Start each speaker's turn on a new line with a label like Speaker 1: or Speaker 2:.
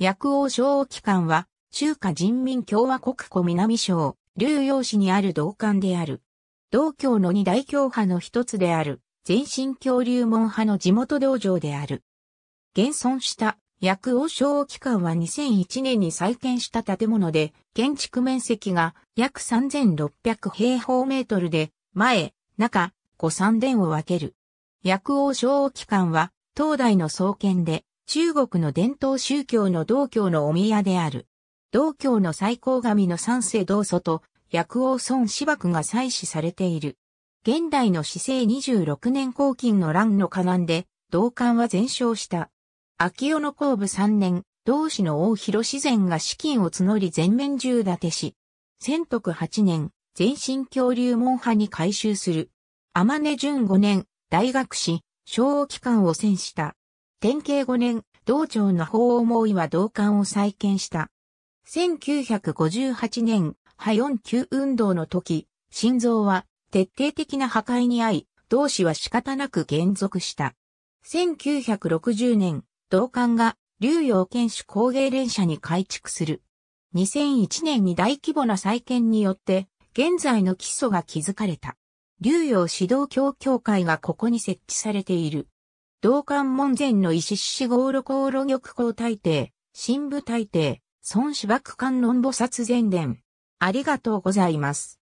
Speaker 1: 薬王昭和機関は、中華人民共和国湖南省、竜陽市にある道館である。道教の二大教派の一つである、全身恐流門派の地元道場である。現存した薬王昭和機関は2001年に再建した建物で、建築面積が約3600平方メートルで、前、中、五三殿を分ける。薬王昭和機関は、東大の創建で、中国の伝統宗教の道教のお宮である。道教の最高神の三世道祖と薬王孫子博が祭祀されている。現代の市政26年後金の乱の河南で、道館は全焼した。秋代の後部3年、道士の大広自然が資金を募り全面中立てし、千徳8年、全身恐竜門派に改修する。天音順5年、大学士、昭和期間を戦した。天慶5年、道長の法思いは同館を再建した。1958年、波四級運動の時、心臓は徹底的な破壊に遭い、同志は仕方なく減属した。1960年、同館が竜陽剣士工芸連社に改築する。2001年に大規模な再建によって、現在の基礎が築かれた。竜陽指導教協会がここに設置されている。道館門前の石獅子号路航路玉光大帝、新武大帝、孫子幕観音菩薩前伝。ありがとうございま
Speaker 2: す。